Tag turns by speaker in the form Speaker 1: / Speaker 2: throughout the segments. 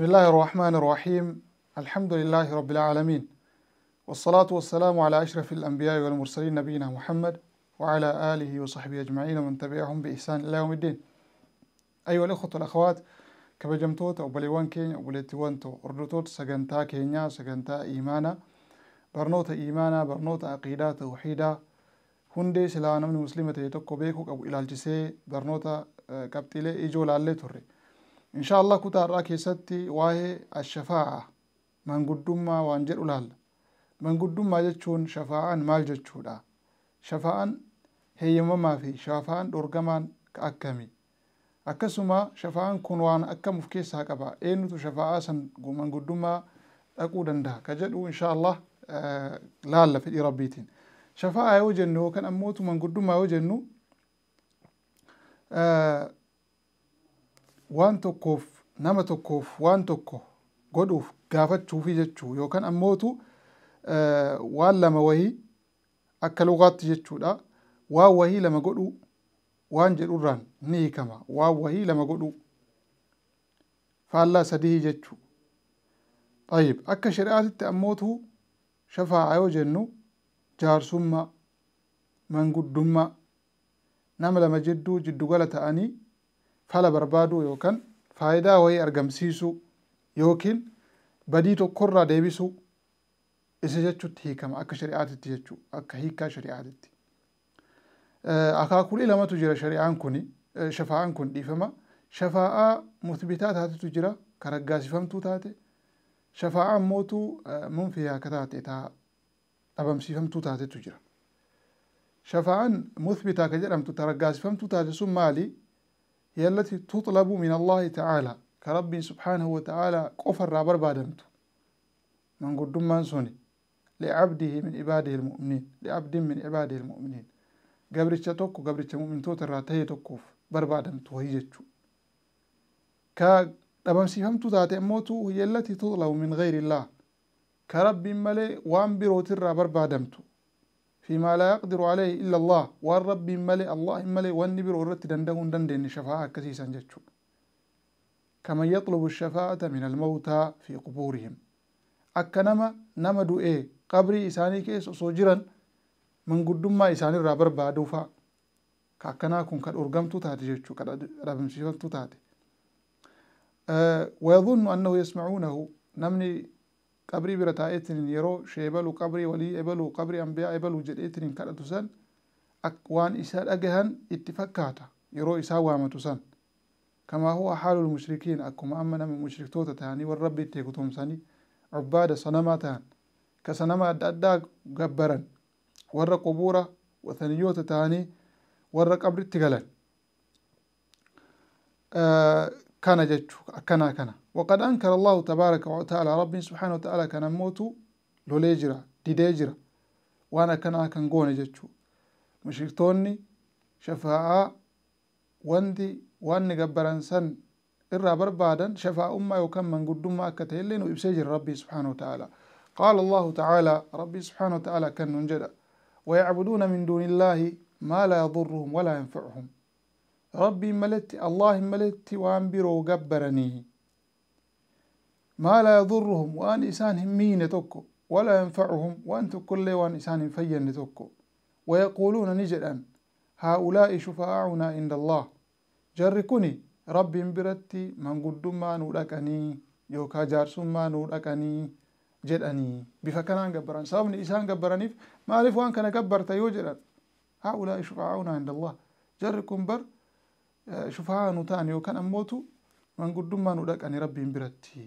Speaker 1: بسم الله الرحمن الرحيم الحمد لله رب العالمين والصلاة والسلام على أشرف الأنبياء والمرسلين نبينا محمد وعلى آله وصحبه أجمعين ومن تبعهم بإحسان إلى يوم الدين أيها الأخوة والأخوات جمتوت أو بليوان كين أو بليتوانتو أردوتوت سجنتا كينيا سجنتا إيمانا برنوت إيمانا برنوت عقيدة توحيدة هندي سلا نمن مسلمة يتوكو بيكوك أو إلالجسي برنوت آه، كابتلي إجو لالي توري insha allah kutaa har'aa keessatti waa'ee ashafaa'a manguddummaa waan jedhu laalla manguddummaa jechuun shafaa'an maal jechuudha shafaa'an heeyyamamaa fi shafaa'an dhorgamaan akkami akkasuma shafaa'an kun waan akkam of keessaa qaba eenyutu shafaa'aa san manguddummaa dhaquu danda'a ka jedhu insha allah laalla fedhii rabbiitiin shafaa'a yoo jennu yookaan ammootu manguddummaa yoo jennu waan tokkoof nama tokkoof waan tokko godhuuf gaafachuufi jechuu yookaan ammootu waan lama wahii akka lugaatti jechuudha waan wahii lama godhu waan jedhurraan ni hiikama waan wahii lama godhu faallaa sadii jechuu ayib akka shari'aatitti ammotu shafaa'a yoo jennu jaarsummaa manguddummaa nama lama jidduu gala ta'anii fala barbaadu yookaan faayidaa wayii argamsiisu yookiin badii tokkorraa deebisu isa jechuutti hiikama akka shari'aatitti jechuu akka hiikaa shari'aatitti. Akaakulii lamatu jira shari'aan kun shafaa'aan kun dhiifama shafaa'aa mutbitaa taatetu jira kan aggaasifamtu taate shafaa'aan mootuu munfiyaa ka taate taa dhabamsiifamtu taatetu jira. Shafaa'aan mutbitaa ka jedhamtu ta raggaasifamtuu taate sun maali? هي التي تطلب من الله تعالى كرب سبحانه وتعالى قفر بربادمت من قدما سني لعبده من عباده المؤمنين لعبد من عباده المؤمنين gabricha tokko gabricha mu'mintoota irraa ta'e tokkoof barbaadamtu wayi jechuu ka dhabamsiifamtu taate immootu hiyyallati tuxlabu min gayri illaa ka rabbiin malee waan birootirraa barbaadamtu فيما لا يقدر عليه إلا الله والرب ملي الله ملي والنبي ورت دندون دندن شفاعة كسيسا جتشو كما يطلب الشفاعة من الموتى في قبورهم أكنما نمدو إيه قبري إساني كيس سوجرا من قدما إساني رابر بادوفا كأكنا كن قد أرغمتو تاتي جتشو قد رابمسيفتو تاتي أه ويظن أنه يسمعونه نمني qabrii bira taa'eetiin yeroo ishee ebaluu qabrii walii ebaluu qabrii ambiyaa ebaluu jedheetiin kadhatu san waan isa dhagahan itti fakkaata yeroo isaa waamatu san kamaa huwa haalul mushrikiin akkuma amma nama mushriktoota ta'anii warra rabbi itti kutumsanii ubbaada sanamaa ta'an ka sanama adda addaa gabbaran warra qubuura wataniyyoota ta'anii warra qabritti galan kana jechuudha akkanaa kana waqad ankara allahu tabaaraka wa ta'ala rabbiin subhaana wa ta'ala kana immootu lolee jira didee jira waan akkanaa kan goone jechuudha mushriktoonni shafaa'aa wanti waan gabbaran san irraa barbaadan shafaa'ummaa yookaan manguddummaa akka ta'e illee nu ibsee jira rabbii subhaana wa ta'ala qaala allahu ta'ala rabbii subhaana wa ta'ala kan nun jedha ويعبدون من دون الله ما لا يضرهم ولا ينفعهم ربي ملتي الله ملتي وان برو قبرني ما لا يضرهم وان إسان همين توكو ولا ينفعهم وانت كل وان إسان فين توكو ويقولون نجلا هؤلاء شفاعنا عند الله جركني ربي برتي من قد ما نولكني يوكا جارسون ما نولكني جدني بفكران قبران سبب إسان قبرني ما عرف وان كان قبرت يوجد هؤلاء شفاعنا عند الله جركم بر shufaa'aa nu ta'an yookaan ammootu maanguddummaa nu dhaqani rabbiin biratti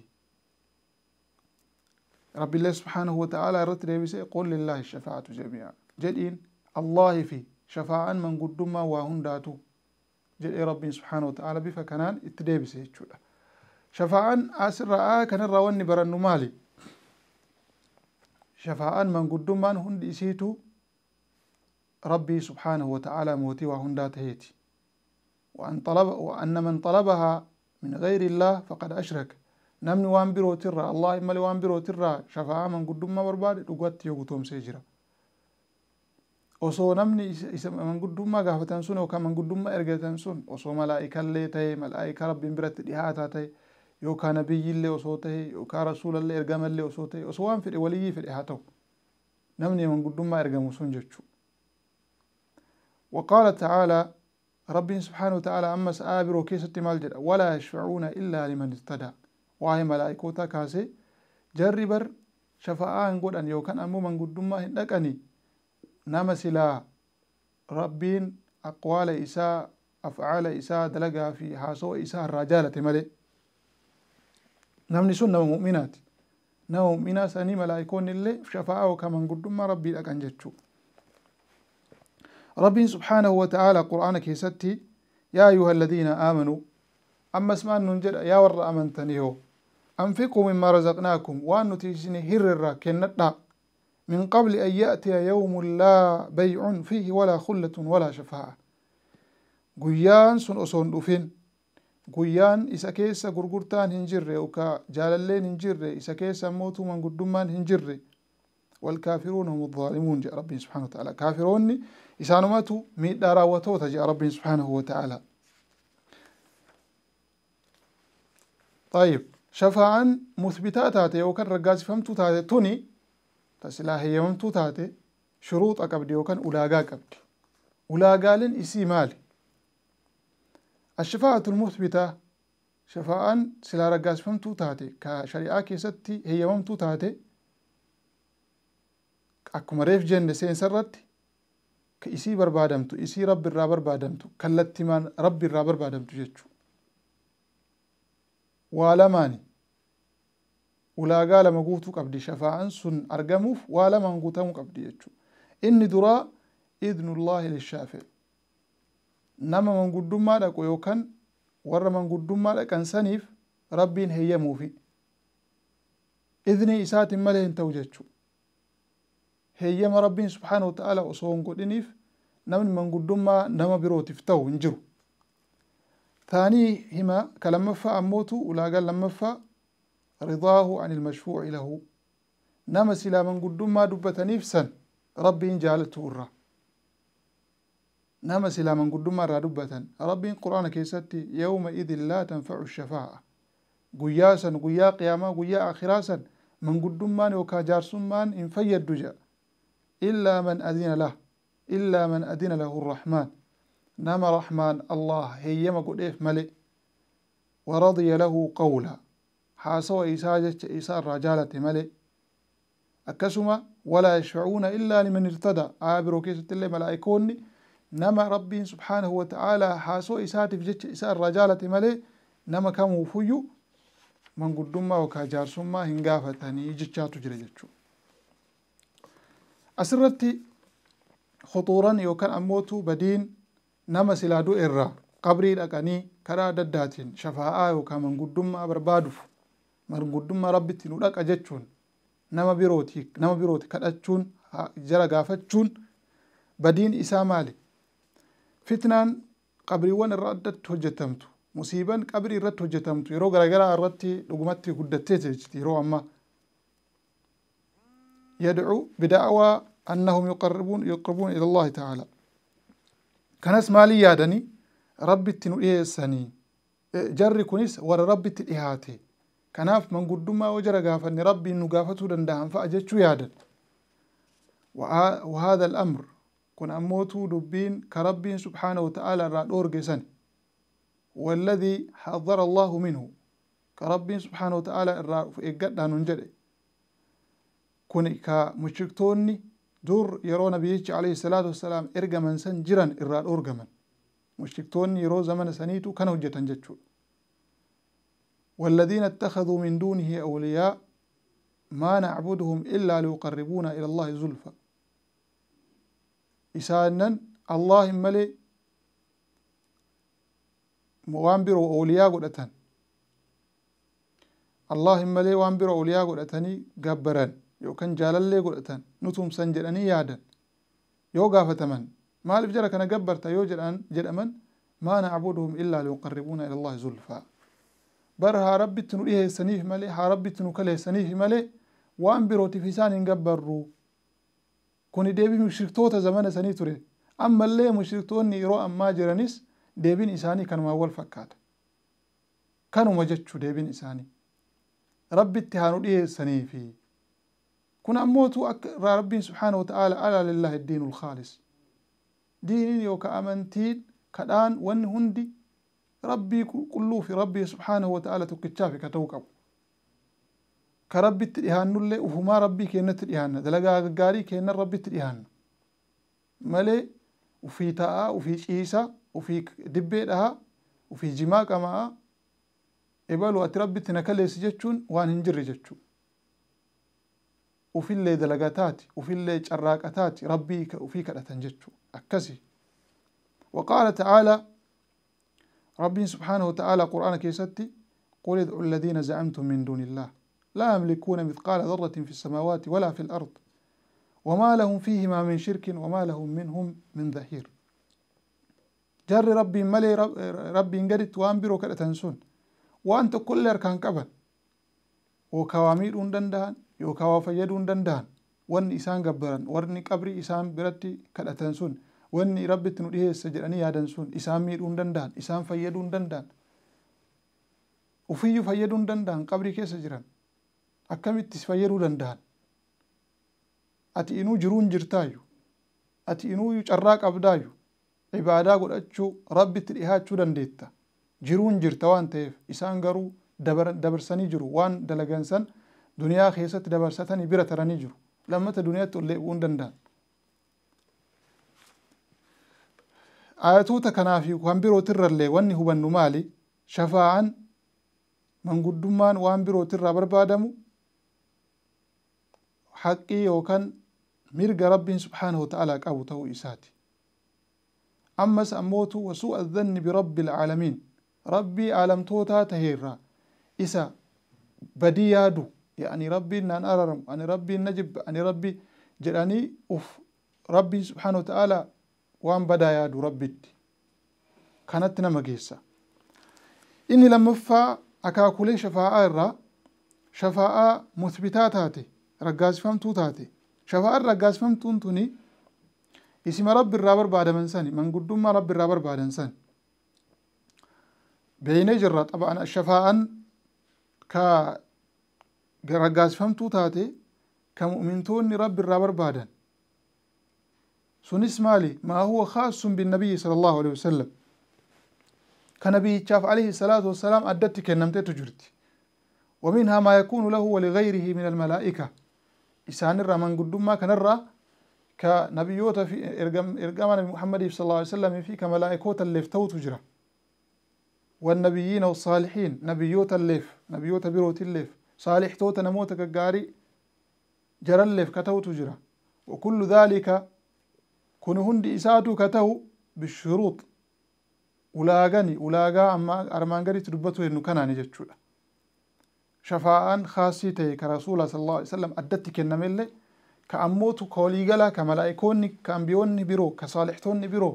Speaker 1: rabbiillee subhaanahu wa ta'aalaa irratti deebisee qul lillaahi shafaa'atu jamii'a jedhiin allahi fi shafaa'aan manguddummaa waa hundaatu jedhee rabbiin subhaanahu wa ta'aalaa bifa kanaan itti deebise jechuudha shafaa'aan asirraa kanarraa wanni barannu maali shafaa'aan manguddummaan hundi isiitu rabbii subhaanahu wa ta'aalaa mootii waa hundaa taheeti وأن, طلب وأن من طلبها من غير الله فقد أشرك namni waan birootirraa allah malee waan birootirraa shafa'aa manguddummaa barbaade dhugatti yoo gutoomsee jira osoo namni isa manguddummaa gaafatan sun yookaan manguddummaa ergatan sun osoo malaa'ikallee ta'e malaa'ika rabbiin biratti dhihaataa ta'e yookaan nabiyyillee osoo ta'e yookaan rasuulallee ergamallee osoo ta'e osoo waan fedhe waliyyii fedhe haa ta'u namni manguddummaa ergamu sun jechuu وقال تعالى ربي سبحانه وتعالى ammas aabiroo keessatti maal jedha walaa yashfacuuna illaa liman ittadaa waa'ee malaa'ikootaa kaasee jarri bar shafa'aa hin godhan yookaan ammoo manguddummaa hin dhaqani nama silaa rabbiin aqwaala isaa afcaala isaa dalagaa fi haasawa isaa irraa jaalate malee namni sun nama mu'minaati nama mu'minaa sanii malaa'ikoonni illee shafa'aa yookaan manguddummaa rabbii dhaqan jechuudha ربي سبحانه وتعالى قرآن كيستي يا أيها الذين آمنوا أما اسمان ننجر يا ور أمنتني هو أنفقوا مما رزقناكم وأن نتيجني هرر كنتا من قبل أن يأتي يوم لا بيع فيه ولا خلة ولا شفاعة قيان سن osoon dhufin قيان isa keessa gurgurtaan hin jirre ukaa jaalalleen hin jirre isa keessa immoo tuman والكافرون هم الظالمون جاء ربي سبحانه وتعالى كافرون إسانمات دارا وتوتا جاء ربي سبحانه وتعالى طيب شفاعا مثبتات تاتي وكان رقاز فهمتو تاتي توني تسلا هي ممتو تاتي شروط أكبدي يوكان أولاقا قبل أولاقا لن إسي مالي الشفاعة المثبتة شفاعا سلا رقاز فهمتو تاتي كشريعة كيستي هي ممتو تاتي akkuma reef jenne seensa irratti isii barbaadamtu isii rabbi irraa barbaadamtu kallattimaan rabbi irraa barbaadamtu jechuu waa lamaani ulaagaa lama guutuu qabdi shafaa'an sun argamuuf waa lamaan guutamuu qabdi jechuu inni duraa idnullaahi lishaafi'i nama manguddummaa dhaqu yookaan warra manguddummaa dhaqan saniif rabbiin heeyyamuufi idnii isaatiin malee hin ta'u jechuu heeyyama rabbiin subxaana wa ta'aalaa osoo hin godhiniif namni manguddummaa nama birootiif ta'u hin jiru ثاني هما كلمفا أموتو ولا قال لمفا رضاه عن المشفوع له نما سلا من قدوم ما دبة نفسا ربي إن جالته الرا نما سلا من قدوم ما دبة ربي إن قرآن كيستي يومئذ لا تنفع الشفاعة قياسا قيا قياما قيا آخراسا من قدوم ما وكاجار إن فيد دجا إلا من أذن له إلا من أذن له الرحمن نما رحمن الله هيما قديف ملئ ورضي له قولا حاسو إساجة إيسا الرجالة ملئ أكسما ولا يشفعون إلا لمن ارتدى عابر كيسة اللي ملائكون نما ربي سبحانه وتعالى حاسو إساتف جتش إيسا الرجالة ملئ نما كم فيو من قدما وكاجار سما تاني جتشاتو جرجتشو asirratti xuxuuran yookaan ammotu badiin nama silaa du'e irraa qabrii dhaqanii kadhaa adda addaatiin shafaa'aa yookaan manguddummaa barbaaduuf manguddummaa rabbitti nu dhaqa jechuun nama birooti kadhachuun jara gaafachuun badiin isaa maali? Fitnaan qabriiwwan irraa addatti hojjetamtu musiibaan qabrii irratti hojjetamtu yeroo garaagaraa irratti dhugumatti guddattee jirti yeroo ammaa. يدعو بدعوى أنهم يقربون يقربون إلى الله تعالى كنس مالي دني ربي التنو إيساني جر كنيس ور ربي التنهاتي كناف من قد ما وجر غافني ربي إنو غافته دندهم فأجتشو يادن وهذا الأمر كن أموتو دبين كربي سبحانه وتعالى رأى أورجسن والذي حضر الله منه كربي سبحانه وتعالى الرأى في إجدان kun ka mushriktoonni dur yeroo nabiyyichi alayhi salaatu wassalaam ergaman san jiran irraa dhoorgaman mushriktoonni yeroo zamana saniitu kana hojjetan jechuudha والذين اتخذوا من دونه أولياء ما نعبدهم إلا ليقربونا إلى الله زلفى إسانا الله ملي وانبروا أولياء قلتان الله ملي وانبروا أولياء قلتاني قبران yookaan jaalallee godhatan nu tumsan jedhanii yaadan yoo gaafataman maaliif jara kana gabbarta yoo jedhan jedhaman maa nacbuduhum illaa liuqarribuuna ila allahi zulfaa bar haa rabbitti nu dhiheessaniif malee haa rabbitti nu kaleessaniif malee waan birootiif isaan hin gabbarru kuni deebii mushriktoota zamana sanii ture ammallee mushriktoonni yeroo ammaa jiranis deebiin isaanii kanumaan wal fakkaata kanuma jechuu deebiin isaanii rabbitti haa nu dhiheessaniifi كنا موتوا أكر ربي سبحانه وتعالى ألا لله الدين الخالص دينين ديني وكأمنتين كدان ون هندي ربي كله في ربي سبحانه وتعالى تكتشافي كتوكب كربي تريهان نولي وهما ربي كينا تريهان دلقا غاري كينا ربي تريهان مالي وفي تاء وفي شيسا وفي دبيتها وفي جماكة معا إبالو أتربي تنكالي سجتشون وان هنجري جتشون وفي ufillee وفي اللي carraaqataati ربيك وفيك لا jechuu أكسي وقال تعالى ربي سبحانه وتعالى قرآن كيستي قل ادعوا الذين زعمتم من دون الله لا يملكون مثقال ذرة في السماوات ولا في الأرض وما لهم فيهما من شرك وما لهم منهم من ذهير جر ربي ملي ربي انقرت وانبرو كالتنسون وأنت كل أركان قبل وكوامير دندان yookaan waa fayyaduu hin danda'an wanni isaan gabbaran warni qabri isaan biratti kadhatan sun wanni rabbitti nu dhiheessa jedhanii yaadan sun isaan miidhuu hin danda'an isaan fayyaduu hin danda'an ufiyyuu fayyaduu hin danda'an qabri keessa jiran akkamitti fayyaduu danda'an ati inuu jiruu hin jirtaayyuu ati inuu carraa qabdaayyuu ibaadaa godhachuu rabbitti dhihaachuu dandeetta jiruu hin jirta waan ta'eef isaan garuu dabarsanii jiru waan dalagansan duniyaa keessatti dabarsatanii bira taranii jiru lammata duniyaatti ol deebi'uu hin danda'an. Ayatoota kanaa fi kan birootirrallee wanni hubannu maali? Shafaa'aan manguddummaan waan birootirraa barbaadamu haqqii yookaan mirga rabbiin subhaanahu ta'ala qabu ta'uu isaati. Ammas ammootu wasuu addanni birabbil caalamiin rabbii caalamtootaa taheerraa isa badii yaadu يعني ربي نان أررم أني يعني ربي نجب أني يعني ربي جراني أوف ربي سبحانه وتعالى وان بدا يا دو ربي كانت نما جيسا إني لما فا أكاكولي شفاعة الرّ شفاعة مثبتاتاتي رقاز فهم فمتوتاتي شفاعة رقاز فمتونتوني اسم رب الرابر بعد من سني من قدوم ما رب الرابر بعد من سني بين جرات طبعا الشفاعة كا غرغاز فهمتو تاتي كمؤمنتون رب الرابر بادا سنس مالي ما هو خاص بالنبي صلى الله عليه وسلم كنبي شاف عليه الصلاة والسلام أدت كنمت تجرت ومنها ما يكون له ولغيره من الملائكة إسان الرمان قدوم ما كان الرى كنبي يوتا في إرقام إرقام نبي محمد صلى الله عليه وسلم في كملائكة اللي فتو تجرى والنبيين والصالحين نبي يوتا الليف نبي يوتا بروت الليف saalixtoota namoota gaggaarii jaralleef ka ta'utu jira wakullu dhaalika kun hundi isaatu ka ta'u bishuruux ulaagani ulaagaa amma armaan gaditti dubbatu hennu kanaani jechuudha shafaa'aan khaasii ta'e ka rasuula sal allahu alai wasallam addatti kennamellee ka ammootu ka waliigalaa ka malaa'ikoonni ka ambiyoonni biroo ka saalixtoonni biroo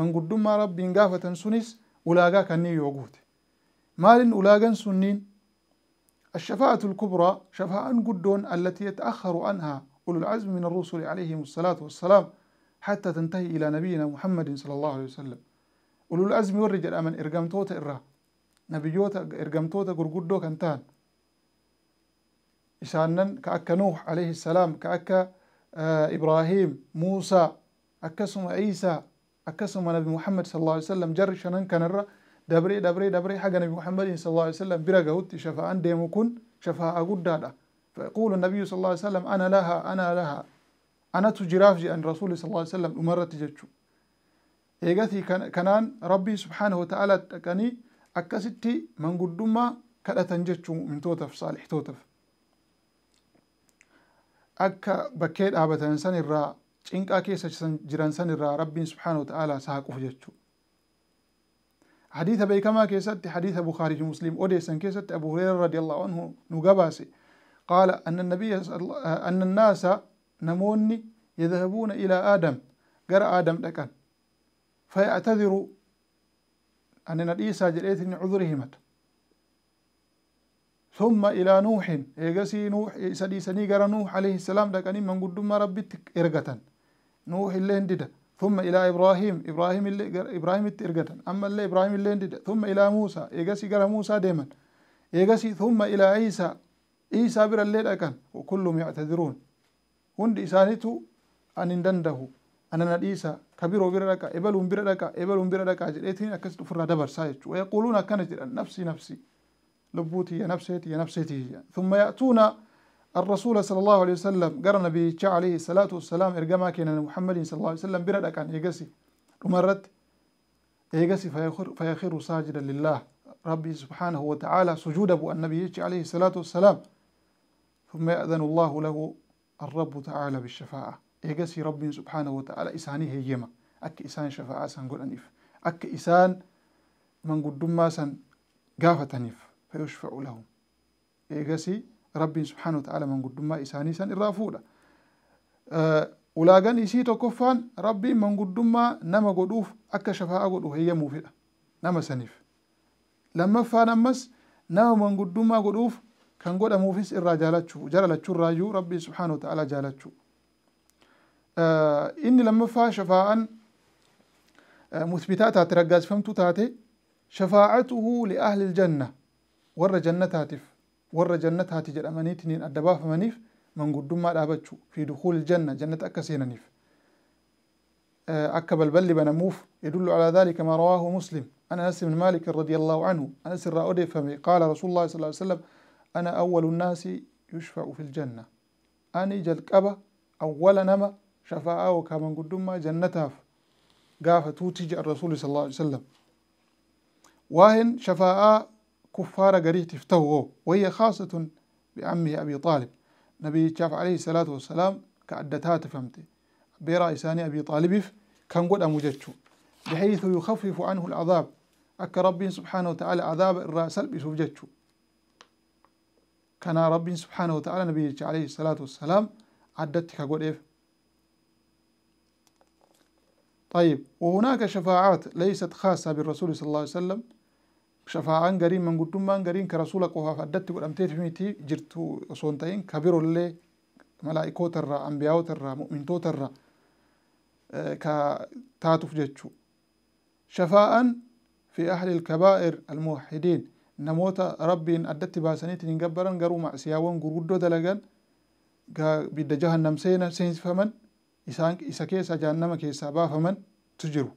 Speaker 1: manguddummaa rabbiin gaafatan sunis ulaagaa kannii yoo guute maalin ulaagan sunniin الشفاعة الكبرى شفاعة قدون التي يتأخر عنها أولو العزم من الرسل عليهم الصلاة والسلام حتى تنتهي إلى نبينا محمد صلى الله عليه وسلم أولو العزم يورج الأمن إرقمتوت إرّا نبيوتا إرقمتوتا قرقودو كنتان إسانن كأكا نوح عليه السلام كأكا آه، إبراهيم موسى أكسم عيسى أكسم نبي محمد صلى الله عليه وسلم جر كان كنرّا dabree dabree dabree haga nabi muhammadin sallallahu alaihi wasallam bira gahutti shafa'an deemu kun shafa'a guddaadha فيقول النبي صلى الله عليه وسلم أنا لها أنا لها أنا تجراف جأن رسول صلى الله عليه وسلم أمرة تجتشو إيغاثي كنان ربي سبحانه وتعالى تكني أكستي من قدما كلا تنجتشو من توتف صالح توتف أكا بكيد آبتان سن الرا cinqaa keessa jiran sanirraa rabbiin subhaana wa ta'aalaa saa qufu jechuudha. حديث أبي كما كيست حديث بخاري مسلم أدي سن كيست أبو هريرة رضي الله عنه نقباسي قال أن النبي أن الناس نموني يذهبون إلى آدم قرأ آدم دكان فيعتذروا أن الإيسى جريت عذرهمت ثم إلى نوح يقسي نوح سدي سني قرى نوح عليه السلام دكان من قدما ربي إرقة نوح اللي هندده ثم إلى إبراهيم إبراهيم اللي إبراهيم الترجة أما اللي إبراهيم اللي اندد ثم إلى موسى إيجاسي جرى موسى دائما إيجاسي ثم إلى عيسى عيسى بر الليل أكن وكلهم يعتذرون هند إسانته أن دنده أنا عيسى كبير وبر لك إبل بر لك إبل بر لك أجريتين أكست فرا دبر سايج ويقولون كانت نفسي نفسي لبوتي يا نفسيتي يا نفسيتي ثم يأتون الرسول صلى الله عليه وسلم قال النبي عليه الصلاة والسلام إرجما كان محمد صلى الله عليه وسلم برد كان يجسي ومرت يجسي فيخر فيخر ساجدا لله ربي سبحانه وتعالى سجود أبو النبي عليه الصلاة والسلام ثم يأذن الله له الرب تعالى بالشفاعة يجسي ربي سبحانه وتعالى إساني هيما أك إسان شفاعة سنقول أنيف أك إسان من قدما سن قافتنيف فيشفع لهم يجسي rabbiin subhaanahu ta'ala manguddummaa isaanii san irraa fuudha. Ulaagan isii tokkoffaan rabbiin manguddummaa nama godhuuf akka shafaa'a godhu heeyyamuufidha nama saniif. Lammaffaan ammas nama manguddummaa godhuuf kan godhamuufis irraa jaalachuu jaalalachuurraayyuu rabbiin subhaanahu ta'ala jaalachuu. Inni lammaffaa shafaa'an musbitaa taate raggaasifamtuu taate shafaa'atuhu li ahli janna warra jannataatiif ور جنة هاتي جرأماني تنين أدباف منيف من قدوم ما دابتشو في دخول الجنة جنة أكا سينانيف أكا بلبلي بنموف يدل على ذلك ما رواه مسلم أنا أنس بن مالك رضي الله عنه أنا سر أودي فمي قال رسول الله صلى الله عليه وسلم أنا أول الناس يشفع في الجنة أني جلكبة أول نما شفاء وكمن قدوم ما جنتها قافة توتج الرسول صلى الله عليه وسلم واهن شفاء كفار قريه تفتو وهي خاصة بعمه أبي طالب نبي شاف عليه الصلاة والسلام كعدتها تفهمته بيرا إساني أبي طالب كان قد أمجتشو بحيث يخفف عنه العذاب اك ربي سبحانه وتعالى عذاب الرأسل بسوجتشو كان ربي سبحانه وتعالى نبي عليه الصلاة والسلام عدت قد طيب وهناك شفاعات ليست خاصة بالرسول صلى الله عليه وسلم shafa'aan gariin mangudummaan gariin ka rasuula qofaaf addatti godhamteef miti jirtu osoo hin ta'in ka biroollee malaa'ikootarraa ambiyaawotarraa mu'mintootarraa ka taatuuf jechuu shafa'aan fi ahli alkabaa'ir almuwahidiin namoota rabbiin addatti baasaniitiin hin gabbaran garuu macsiyaawwan gurguddoo dalagan ga bidda jahannam seena seensifaman isaan isa keessa jahannama keessaa baafaman tu jiru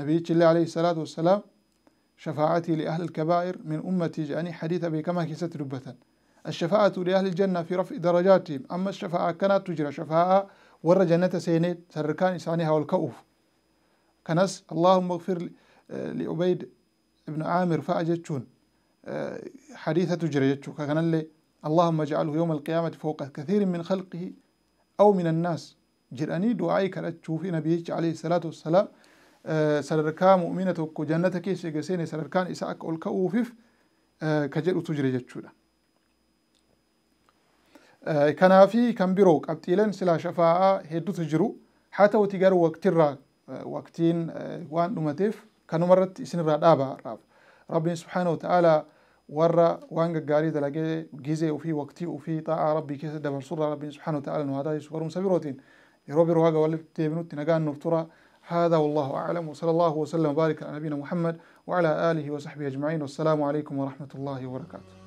Speaker 1: nabiyichi illee alayhi salaatu wassalaam شفاعتي لأهل الكبائر من أمتي يعني حديث أبي كما كست ربة الشفاعة لأهل الجنة في رفع درجاتهم أما الشفاعة كانت تجرى شفاعة ور جنة سينيت سركان إسانها والكؤوف كنس اللهم اغفر آه، لعبيد ابن عامر فأجتشون آه، حديثة تجري كان اللي اللهم اجعله يوم القيامة فوق كثير من خلقه أو من الناس جرأني دعائك لتشوفي نبيك عليه الصلاة والسلام sadarkaa mu'mina tokko jannata keessa ega seene sadarkaan isaa akka ol ka'uufiif ka jedhutu jira jechuudha. Kanaa fi kan biroo qabxiileen silaa shafaa'aa hedduutu jiru haa ta'uti gara waqtirraa waqtiin waan dhumateef kanumarratti isinirraa dhaaba raaf. Rabbiin subhaanahu ta'aalaa warra waan gaggaarii dalagee gizee ofii waqtii ofii xaa'aa rabbii keessa dabarsurraa rabbiin subhaanahu ta'aalaa nu haa taasisu barumsa birootiin yeroo biroo haga walitti deebinutti nagaan nuuf turaa. هذا والله أعلم وصلى الله وسلم وبارك على نبينا محمد وعلى آله وصحبه أجمعين والسلام عليكم ورحمة الله وبركاته